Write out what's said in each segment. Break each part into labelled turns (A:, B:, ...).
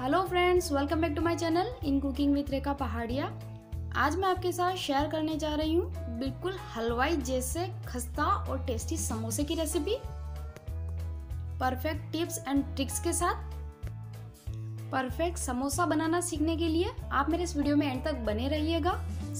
A: hello friends welcome back to my channel in cooking with Rekha Paharia आज मैं आपके साथ शेयर करने जा रही हूँ बिल्कुल हलवाई जैसे खस्ता और टेस्टी समोसे की recipe perfect tips and tricks के साथ परफेक्ट समोसा बनाना सीखने के लिए आप मेरे इस वीडियो में एंड तक बने रहिएगा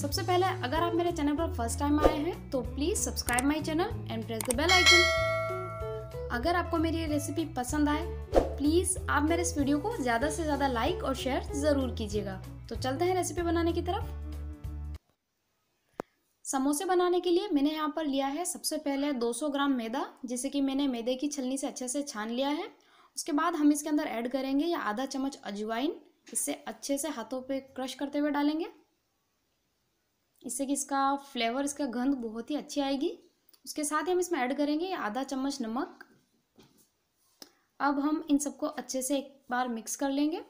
A: सबसे पहले अगर आप मेरे चैनल पर फर्स्ट टाइम आए हैं तो please subscribe my channel and press the bell icon अगर आपको मेरी ये रेसिपी पसंद आए तो प्लीज़ आप मेरे इस वीडियो को ज़्यादा से ज़्यादा लाइक और शेयर ज़रूर कीजिएगा तो चलते हैं रेसिपी बनाने की तरफ समोसे बनाने के लिए मैंने यहाँ पर लिया है सबसे पहले 200 ग्राम मैदा जिसे कि मैंने मैदे की छलनी से अच्छे से छान लिया है उसके बाद हम इसके अंदर ऐड करेंगे या आधा चम्मच अजवाइन इसे अच्छे से हाथों पे क्रश करते हुए डालेंगे इससे कि इसका फ्लेवर इसका गंध बहुत ही अच्छी आएगी उसके साथ ही हम इसमें ऐड करेंगे आधा चम्मच नमक अब हम इन सबको अच्छे से एक बार मिक्स कर लेंगे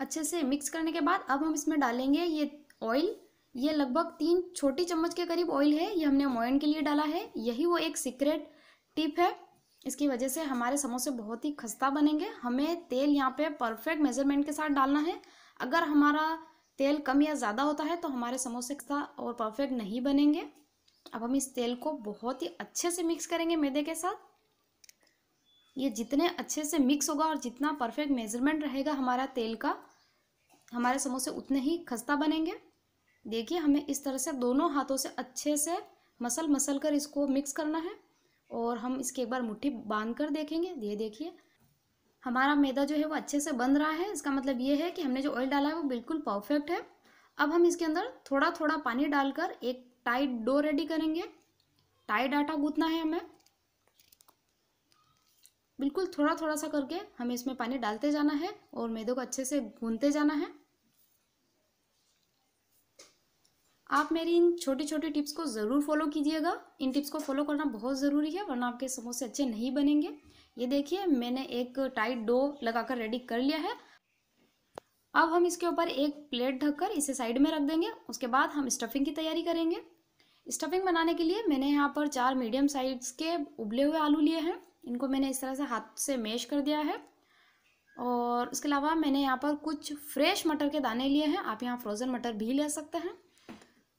A: अच्छे से मिक्स करने के बाद अब हम इसमें डालेंगे ये ऑयल ये लगभग तीन छोटी चम्मच के करीब ऑयल है ये हमने मोयन के लिए डाला है यही वो एक सीक्रेट टिप है इसकी वजह से हमारे समोसे बहुत ही खस्ता बनेंगे हमें तेल यहाँ पे परफेक्ट मेजरमेंट के साथ डालना है अगर हमारा तेल कम या ज़्यादा होता है तो हमारे समोसे खस्ता और परफेक्ट नहीं बनेंगे अब हम इस तेल को बहुत ही अच्छे से मिक्स करेंगे मैदे के साथ ये जितने अच्छे से मिक्स होगा और जितना परफेक्ट मेजरमेंट रहेगा हमारा तेल का हमारे समोसे उतने ही खस्ता बनेंगे देखिए हमें इस तरह से दोनों हाथों से अच्छे से मसल मसल कर इसको मिक्स करना है और हम इसके एक बार मुट्ठी बांध कर देखेंगे ये देखिए हमारा मैदा जो है वो अच्छे से बन रहा है इसका मतलब ये है कि हमने जो ऑयल डाला है वो बिल्कुल परफेक्ट है अब हम इसके अंदर थोड़ा थोड़ा पानी डालकर एक टाइट डो रेडी करेंगे टाइट आटा गूंथना है हमें बिल्कुल थोड़ा थोड़ा सा करके हमें इसमें पानी डालते जाना है और मैदे को अच्छे से गूंदते जाना है आप मेरी इन छोटी छोटी टिप्स को ज़रूर फॉलो कीजिएगा इन टिप्स को फॉलो करना बहुत ज़रूरी है वरना आपके समोसे अच्छे नहीं बनेंगे ये देखिए मैंने एक टाइट डो लगाकर रेडी कर लिया है अब हम इसके ऊपर एक प्लेट ढककर इसे साइड में रख देंगे उसके बाद हम स्टफिंग की तैयारी करेंगे स्टफिंग बनाने के लिए मैंने यहाँ पर चार मीडियम साइज़ के उबले हुए आलू लिए हैं इनको मैंने इस तरह से हाथ से मेश कर दिया है और इसके अलावा मैंने यहाँ पर कुछ फ्रेश मटर के दाने लिए हैं आप यहाँ फ्रोज़न मटर भी ले सकते हैं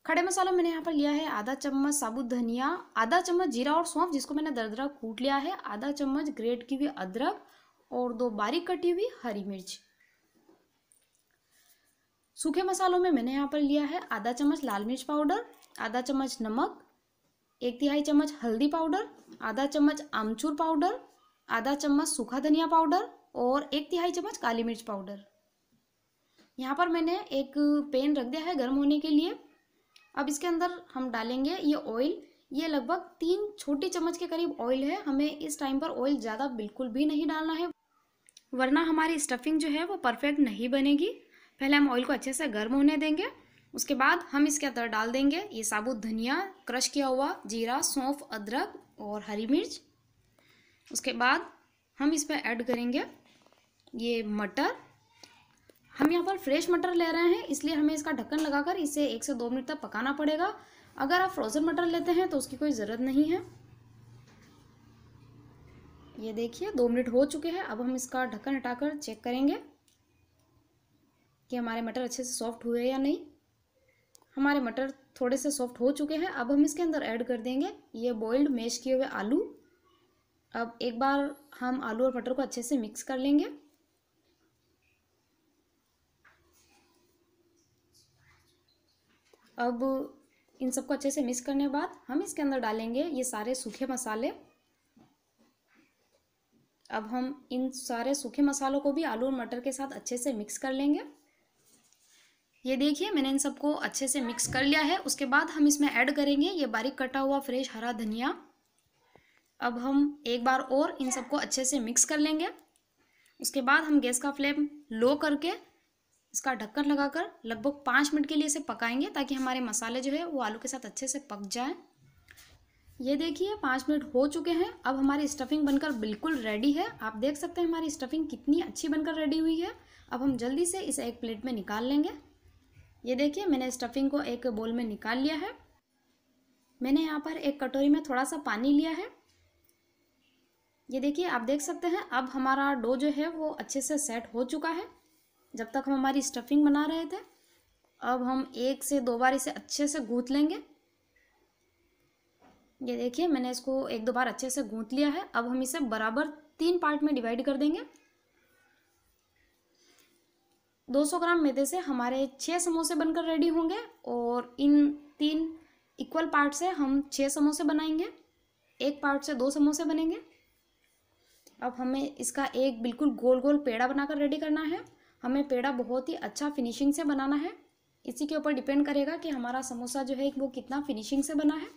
A: खड़े मसालों मैंने यहाँ पर लिया है आधा चम्मच साबुत धनिया आधा चम्मच जीरा और सौंफ जिसको मैंने दरदरा कूट लिया है आधा चम्मच ग्रेट की हुई अदरक और दो बारीक कटी हुई हरी मिर्च सूखे मसालों में मैंने यहाँ पर लिया है आधा चम्मच लाल मिर्च पाउडर आधा चम्मच नमक एक तिहाई चम्मच हल्दी पाउडर आधा चम्मच आमचूर पाउडर आधा चम्मच सूखा धनिया पाउडर और एक तिहाई चम्मच काली मिर्च पाउडर यहाँ पर मैंने एक पेन रख दिया है गर्म होने के लिए अब इसके अंदर हम डालेंगे ये ऑयल ये लगभग तीन छोटी चम्मच के करीब ऑयल है हमें इस टाइम पर ऑयल ज़्यादा बिल्कुल भी नहीं डालना है वरना हमारी स्टफिंग जो है वो परफेक्ट नहीं बनेगी पहले हम ऑयल को अच्छे से गर्म होने देंगे उसके बाद हम इसके अंदर डाल देंगे ये साबुत धनिया क्रश किया हुआ जीरा सौंफ अदरक और हरी मिर्च उसके बाद हम इसमें ऐड करेंगे ये मटर हम यहाँ पर फ्रेश मटर ले रहे हैं इसलिए हमें इसका ढक्कन लगाकर इसे एक से दो मिनट तक पकाना पड़ेगा अगर आप फ्रोज़न मटर लेते हैं तो उसकी कोई ज़रूरत नहीं है ये देखिए दो मिनट हो चुके हैं अब हम इसका ढक्कन हटाकर चेक करेंगे कि हमारे मटर अच्छे से सॉफ्ट हुए या नहीं हमारे मटर थोड़े से सॉफ्ट हो चुके हैं अब हम इसके अंदर ऐड कर देंगे ये बॉइल्ड मैश किए हुए आलू अब एक बार हम आलू और मटर को अच्छे से मिक्स कर लेंगे अब इन सबको अच्छे से मिक्स करने के बाद हम इसके अंदर डालेंगे ये सारे सूखे मसाले अब हम इन सारे सूखे मसालों को भी आलू और मटर के साथ अच्छे से मिक्स कर लेंगे ये देखिए मैंने इन सबको अच्छे से मिक्स कर लिया है उसके बाद हम इसमें ऐड करेंगे ये बारीक कटा हुआ फ्रेश हरा धनिया अब हम एक बार और इन सबको अच्छे से मिक्स कर लेंगे उसके बाद हम गैस का फ्लेम लो करके इसका ढक्कन लगाकर लगभग पाँच मिनट के लिए इसे पकाएंगे ताकि हमारे मसाले जो है वो आलू के साथ अच्छे से पक जाए ये देखिए पाँच मिनट हो चुके हैं अब हमारी स्टफिंग बनकर बिल्कुल रेडी है आप देख सकते हैं हमारी स्टफिंग कितनी अच्छी बनकर रेडी हुई है अब हम जल्दी से इसे एक प्लेट में निकाल लेंगे ये देखिए मैंने स्टफिंग को एक बोल में निकाल लिया है मैंने यहाँ पर एक कटोरी में थोड़ा सा पानी लिया है ये देखिए आप देख सकते हैं अब हमारा डो जो है वो अच्छे से सेट हो चुका है जब तक हम हमारी स्टफिंग बना रहे थे अब हम एक से दो बार इसे अच्छे से गूँथ लेंगे ये देखिए मैंने इसको एक दो बार अच्छे से गूँथ लिया है अब हम इसे बराबर तीन पार्ट में डिवाइड कर देंगे 200 ग्राम मैदे से हमारे छः समोसे बनकर रेडी होंगे और इन तीन इक्वल पार्ट से हम छः समोसे बनाएंगे एक पार्ट से दो समोसे बनेंगे अब हमें इसका एक बिल्कुल गोल गोल पेड़ा बनाकर रेडी करना है हमें पेड़ा बहुत ही अच्छा फिनिशिंग से बनाना है इसी के ऊपर डिपेंड करेगा कि हमारा समोसा जो है वो कितना फिनिशिंग से बना है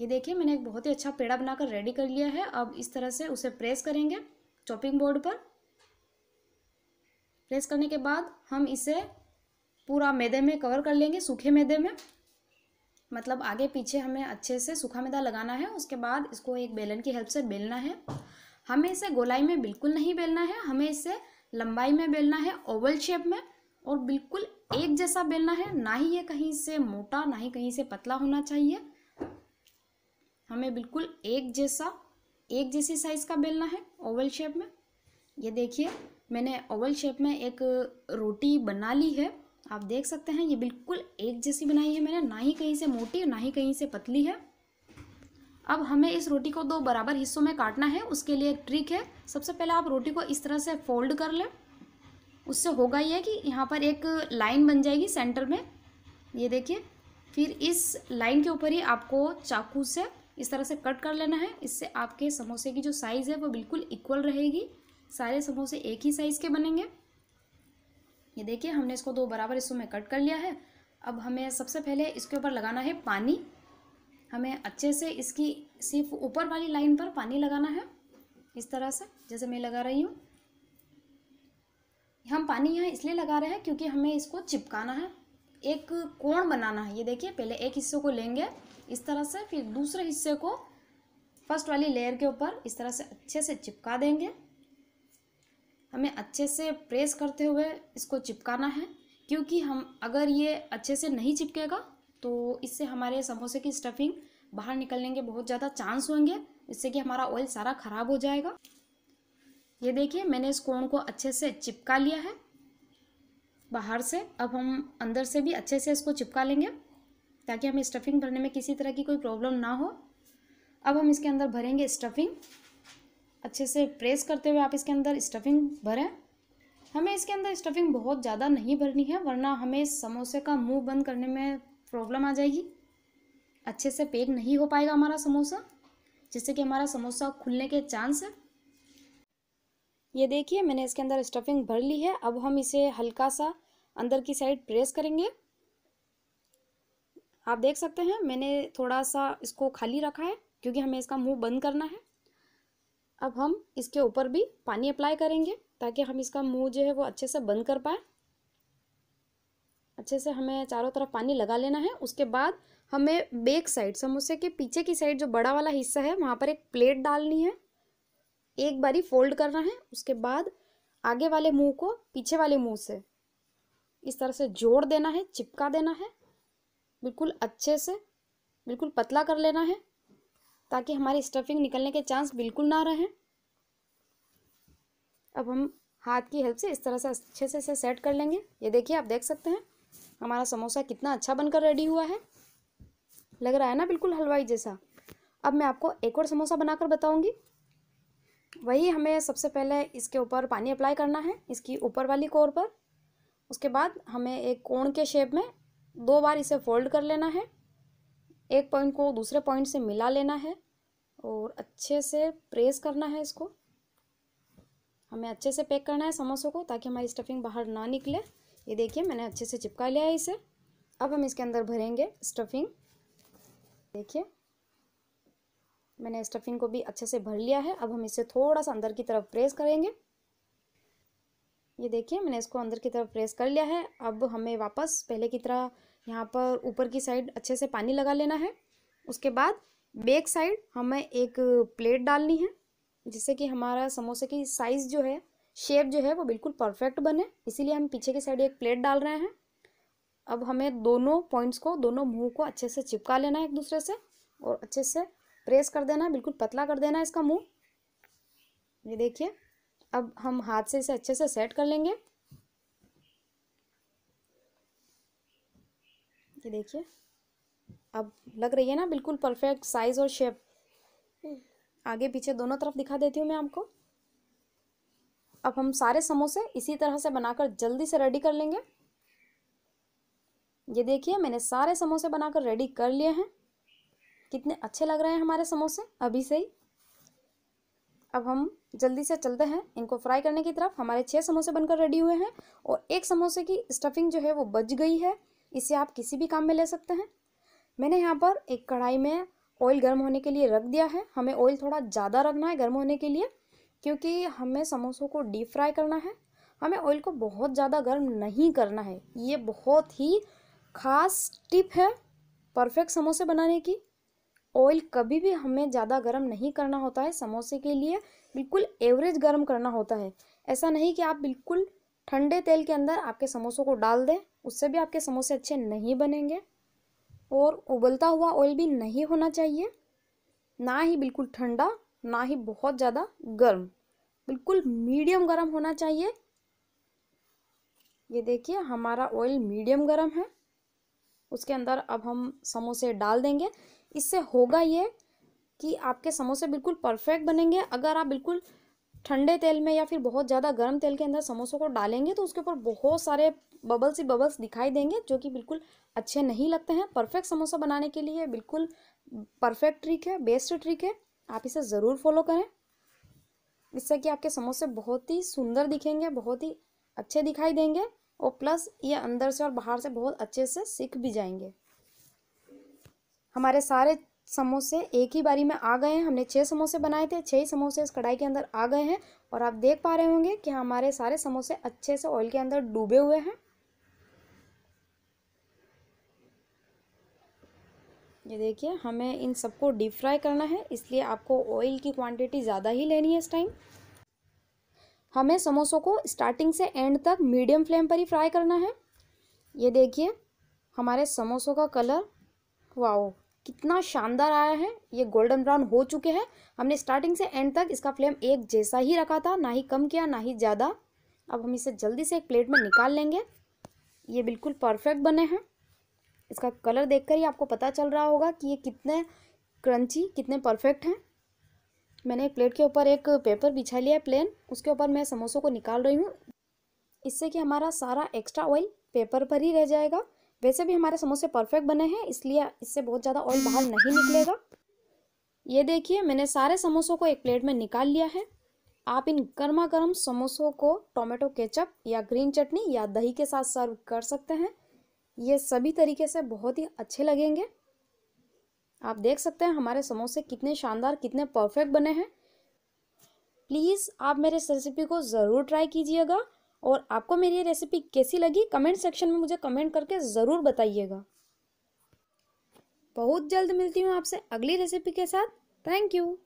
A: ये देखिए मैंने एक बहुत ही अच्छा पेड़ा बनाकर रेडी कर लिया है अब इस तरह से उसे प्रेस करेंगे चॉपिंग बोर्ड पर प्लेस करने के बाद हम इसे पूरा मैदे में कवर कर लेंगे सूखे मैदे में मतलब आगे पीछे हमें अच्छे से सूखा मैदा लगाना है उसके बाद इसको एक बेलन की हेल्प से बेलना है हमें इसे गोलाई में बिल्कुल नहीं बेलना है हमें इसे लंबाई में बेलना है ओवल शेप में और बिल्कुल एक जैसा बेलना है ना ही ये कहीं से मोटा ना ही कहीं से पतला होना चाहिए हमें बिल्कुल एक जैसा एक जैसी साइज़ का बेलना है ओवल शेप में ये देखिए मैंने ओवल शेप में एक रोटी बना ली है आप देख सकते हैं ये बिल्कुल एक जैसी बनाई है मैंने ना ही कहीं से मोटी ना ही कहीं से पतली है अब हमें इस रोटी को दो बराबर हिस्सों में काटना है उसके लिए एक ट्रिक है सबसे पहले आप रोटी को इस तरह से फोल्ड कर लें उससे होगा ये कि यहाँ पर एक लाइन बन जाएगी सेंटर में ये देखिए फिर इस लाइन के ऊपर ही आपको चाकू से इस तरह से कट कर लेना है इससे आपके समोसे की जो साइज़ है वो बिल्कुल इक्वल रहेगी सारे समोसे एक ही साइज़ के बनेंगे ये देखिए हमने इसको दो बराबर हिस्सों में कट कर लिया है अब हमें सबसे पहले इसके ऊपर लगाना है पानी हमें अच्छे से इसकी सिर्फ ऊपर वाली लाइन पर पानी लगाना है इस तरह से जैसे मैं लगा रही हूँ हम पानी यहाँ इसलिए लगा रहे हैं क्योंकि हमें इसको चिपकाना है एक कोण बनाना है ये देखिए पहले एक हिस्से को लेंगे इस तरह से फिर दूसरे हिस्से को फर्स्ट वाली लेयर के ऊपर इस तरह से अच्छे से चिपका देंगे हमें अच्छे से प्रेस करते हुए इसको चिपकाना है क्योंकि हम अगर ये अच्छे से नहीं चिपकेगा तो इससे हमारे समोसे की स्टफिंग बाहर निकलने के बहुत ज़्यादा चांस होंगे इससे कि हमारा ऑयल सारा ख़राब हो जाएगा ये देखिए मैंने इस कोण को अच्छे से चिपका लिया है बाहर से अब हम अंदर से भी अच्छे से इसको चिपका लेंगे ताकि हमें स्टफिंग भरने में किसी तरह की कोई प्रॉब्लम ना हो अब हम इसके अंदर भरेंगे स्टफिंग अच्छे से प्रेस करते हुए आप इसके अंदर स्टफिंग भरें हमें इसके अंदर स्टफिंग बहुत ज़्यादा नहीं भरनी है वरना हमें समोसे का मुंह बंद करने में प्रॉब्लम आ जाएगी अच्छे से पेक नहीं हो पाएगा हमारा समोसा जिससे कि हमारा समोसा खुलने के चांस है ये देखिए मैंने इसके अंदर स्टफिंग भर ली है अब हम इसे हल्का सा अंदर की साइड प्रेस करेंगे आप देख सकते हैं मैंने थोड़ा सा इसको खाली रखा है क्योंकि हमें इसका मुंह बंद करना है अब हम इसके ऊपर भी पानी अप्लाई करेंगे ताकि हम इसका मुंह जो है वो अच्छे से बंद कर पाए अच्छे से हमें चारों तरफ पानी लगा लेना है उसके बाद हमें बेक साइड समोसे के पीछे की साइड जो बड़ा वाला हिस्सा है वहाँ पर एक प्लेट डालनी है एक बारी फोल्ड करना है उसके बाद आगे वाले मुंह को पीछे वाले मुंह से इस तरह से जोड़ देना है चिपका देना है बिल्कुल अच्छे से बिल्कुल पतला कर लेना है ताकि हमारी स्टफिंग निकलने के चांस बिल्कुल ना रहें अब हम हाथ की हेल्प से इस तरह से अच्छे से इसे सेट कर लेंगे ये देखिए आप देख सकते हैं हमारा समोसा कितना अच्छा बनकर रेडी हुआ है लग रहा है ना बिल्कुल हलवाई जैसा अब मैं आपको एक और समोसा बनाकर बताऊंगी वही हमें सबसे पहले इसके ऊपर पानी अप्लाई करना है इसकी ऊपर वाली कोर पर उसके बाद हमें एक कोण के शेप में दो बार इसे फोल्ड कर लेना है एक पॉइंट को दूसरे पॉइंट से मिला लेना है और अच्छे से प्रेस करना है इसको हमें अच्छे से पैक करना है समोसों को ताकि हमारी स्टफिंग बाहर ना निकले ये देखिए मैंने अच्छे से चिपका लिया है इसे अब हम इसके अंदर भरेंगे स्टफिंग देखिए मैंने स्टफिंग को भी अच्छे से भर लिया है अब हम इसे थोड़ा सा अंदर की तरफ प्रेस करेंगे ये देखिए मैंने इसको अंदर की तरफ प्रेस कर लिया है अब हमें वापस पहले की तरह यहाँ पर ऊपर की साइड अच्छे से पानी लगा लेना है उसके बाद बेक साइड हमें एक प्लेट डालनी है जिससे कि हमारा समोसे की साइज़ जो है शेप जो है वो बिल्कुल परफेक्ट बने इसीलिए हम पीछे की साइड एक प्लेट डाल रहे हैं अब हमें दोनों पॉइंट्स को दोनों मुंह को अच्छे से चिपका लेना है एक दूसरे से और अच्छे से प्रेस कर देना है बिल्कुल पतला कर देना है इसका मुंह ये देखिए अब हम हाथ से इसे अच्छे से सेट कर लेंगे ये देखिए अब लग रही है ना बिल्कुल परफेक्ट साइज़ और शेप आगे पीछे दोनों तरफ दिखा देती हूँ मैं आपको अब हम सारे समोसे इसी तरह से बनाकर जल्दी से रेडी कर लेंगे ये देखिए मैंने सारे समोसे बनाकर रेडी कर लिए हैं कितने अच्छे लग रहे हैं हमारे समोसे अभी से ही अब हम जल्दी से चलते हैं इनको फ्राई करने की तरफ हमारे छः समोसे बनकर रेडी हुए हैं और एक समोसे की स्टफिंग जो है वो बच गई है इसे आप किसी भी काम में ले सकते हैं मैंने यहाँ पर एक कढ़ाई में ऑयल गर्म होने के लिए रख दिया है हमें ऑयल थोड़ा ज़्यादा रखना है गर्म होने के लिए क्योंकि हमें समोसों को डीप फ्राई करना है हमें ऑयल को बहुत ज़्यादा गर्म नहीं करना है ये बहुत ही खास टिप है परफेक्ट समोसे बनाने की ऑयल कभी भी हमें ज़्यादा गर्म नहीं करना होता है समोसे के लिए बिल्कुल एवरेज गर्म करना होता है ऐसा नहीं कि आप बिल्कुल ठंडे तेल के अंदर आपके समोसों को डाल दें उससे भी आपके समोसे अच्छे नहीं बनेंगे और उबलता हुआ ऑयल भी नहीं होना चाहिए ना ही बिल्कुल ठंडा ना ही बहुत ज़्यादा गर्म बिल्कुल मीडियम गर्म होना चाहिए ये देखिए हमारा ऑयल मीडियम गर्म है उसके अंदर अब हम समोसे डाल देंगे इससे होगा ये कि आपके समोसे बिल्कुल परफेक्ट बनेंगे अगर आप बिल्कुल ठंडे तेल में या फिर बहुत ज़्यादा गर्म तेल के अंदर समोसों को डालेंगे तो उसके ऊपर बहुत सारे बबल्स ही बबल्स दिखाई देंगे जो कि बिल्कुल अच्छे नहीं लगते हैं परफेक्ट समोसा बनाने के लिए बिल्कुल परफेक्ट ट्रिक है बेस्ट ट्रिक है आप इसे ज़रूर फॉलो करें इससे कि आपके समोसे बहुत ही सुंदर दिखेंगे बहुत ही अच्छे दिखाई देंगे और प्लस ये अंदर से और बाहर से बहुत अच्छे से सीख भी जाएंगे हमारे सारे समोसे एक ही बारी में आ गए हैं हमने छः समोसे बनाए थे छः ही समोसे इस कढ़ाई के अंदर आ गए हैं और आप देख पा रहे होंगे कि हमारे सारे समोसे अच्छे से ऑयल के अंदर डूबे हुए हैं ये देखिए हमें इन सबको डीप फ्राई करना है इसलिए आपको ऑयल की क्वांटिटी ज़्यादा ही लेनी है इस टाइम हमें समोसों को स्टार्टिंग से एंड तक मीडियम फ्लेम पर ही फ्राई करना है ये देखिए हमारे समोसों का कलर वाओ कितना शानदार आया है ये गोल्डन ब्राउन हो चुके हैं हमने स्टार्टिंग से एंड तक इसका फ्लेम एक जैसा ही रखा था ना ही कम किया ना ही ज़्यादा अब हम इसे जल्दी से एक प्लेट में निकाल लेंगे ये बिल्कुल परफेक्ट बने हैं इसका कलर देख ही आपको पता चल रहा होगा कि ये कितने क्रंची कितने परफेक्ट हैं मैंने एक प्लेट के ऊपर एक पेपर बिछा लिया है प्लेन उसके ऊपर मैं समोसों को निकाल रही हूँ इससे कि हमारा सारा एक्स्ट्रा ऑयल पेपर पर ही रह जाएगा वैसे भी हमारे समोसे परफेक्ट बने हैं इसलिए इससे बहुत ज़्यादा ऑयल बाहर नहीं निकलेगा ये देखिए मैंने सारे समोसों को एक प्लेट में निकाल लिया है आप इन गर्मा गर्म समोसों को टोमेटो केचप या ग्रीन चटनी या दही के साथ सर्व कर सकते हैं ये सभी तरीके से बहुत ही अच्छे लगेंगे आप देख सकते हैं हमारे समोसे कितने शानदार कितने परफेक्ट बने हैं प्लीज़ आप मेरे इस रेसिपी को ज़रूर ट्राई कीजिएगा और आपको मेरी ये रेसिपी कैसी लगी कमेंट सेक्शन में मुझे कमेंट करके ज़रूर बताइएगा बहुत जल्द मिलती हूँ आपसे अगली रेसिपी के साथ थैंक यू